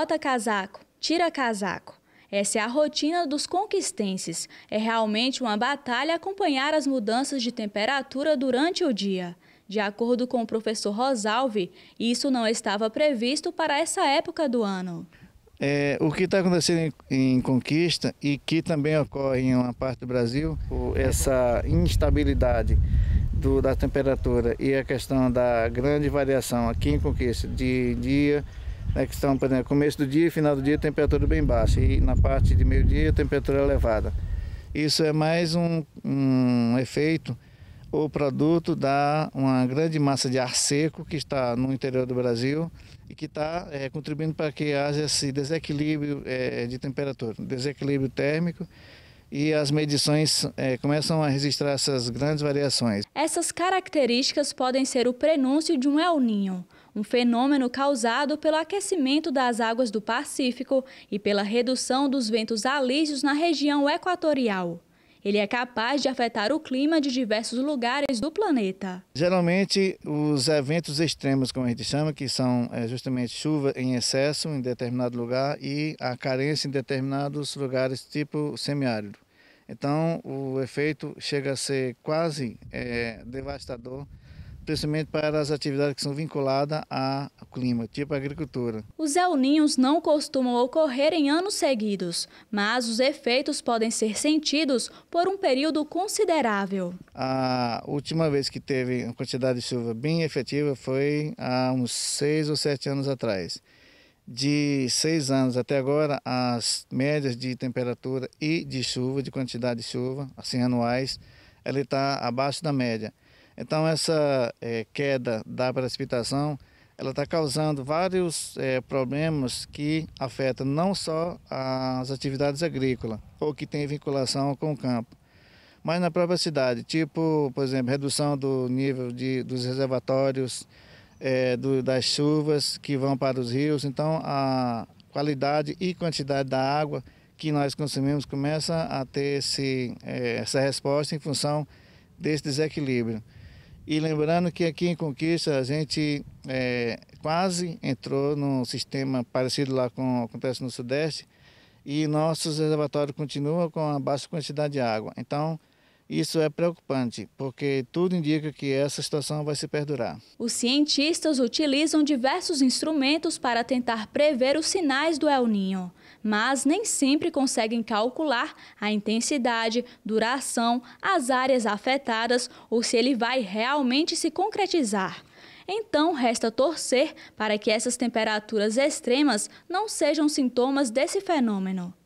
Bota casaco, tira casaco. Essa é a rotina dos conquistenses. É realmente uma batalha acompanhar as mudanças de temperatura durante o dia. De acordo com o professor Rosalve, isso não estava previsto para essa época do ano. É, o que está acontecendo em, em, Conquista e que também ocorre em uma parte do Brasil, essa instabilidade do, da temperatura e a questão da grande variação aqui em Conquista de dia, né, que estão, por exemplo, começo do dia e final do dia, temperatura bem baixa, e na parte de meio-dia, temperatura elevada. Isso é mais um, um efeito ou produto da uma grande massa de ar seco que está no interior do Brasil e que está é, contribuindo para que haja esse desequilíbrio é, de temperatura, desequilíbrio térmico e as medições é, começam a registrar essas grandes variações. Essas características podem ser o prenúncio de um El Ninho um fenômeno causado pelo aquecimento das águas do Pacífico e pela redução dos ventos alísios na região equatorial. Ele é capaz de afetar o clima de diversos lugares do planeta. Geralmente, os eventos extremos, como a gente chama, que são eh, justamente chuva em excesso em determinado lugar e a carência em determinados lugares, tipo semiárido. Então, o efeito chega a ser quase é, devastador principalmente para as atividades que são vinculadas ao clima, tipo agricultura. Os elninhos não costumam ocorrer em anos seguidos, mas os efeitos podem ser sentidos por um período considerável. A última vez que teve uma quantidade de chuva bem efetiva foi há uns seis ou sete anos atrás. De seis anos até agora, as médias de temperatura e de chuva, de quantidade de chuva, assim anuais, ela está abaixo da média. Então essa é, queda da precipitação ela está causando vários é, problemas que afetam não só as atividades agrícolas ou que têm vinculação com o campo, mas na própria cidade, tipo, por exemplo, redução do nível de, dos reservatórios, é, do, das chuvas que vão para os rios. Então a qualidade e quantidade da água que nós consumimos começa a ter esse, é, essa resposta em função desse desequilíbrio. E lembrando que aqui em Conquista a gente é, quase entrou num sistema parecido lá com acontece no Sudeste e nossos reservatórios continuam com a baixa quantidade de água. Então, isso é preocupante, porque tudo indica que essa situação vai se perdurar. Os cientistas utilizam diversos instrumentos para tentar prever os sinais do El Ninho, mas nem sempre conseguem calcular a intensidade, duração, as áreas afetadas ou se ele vai realmente se concretizar. Então, resta torcer para que essas temperaturas extremas não sejam sintomas desse fenômeno.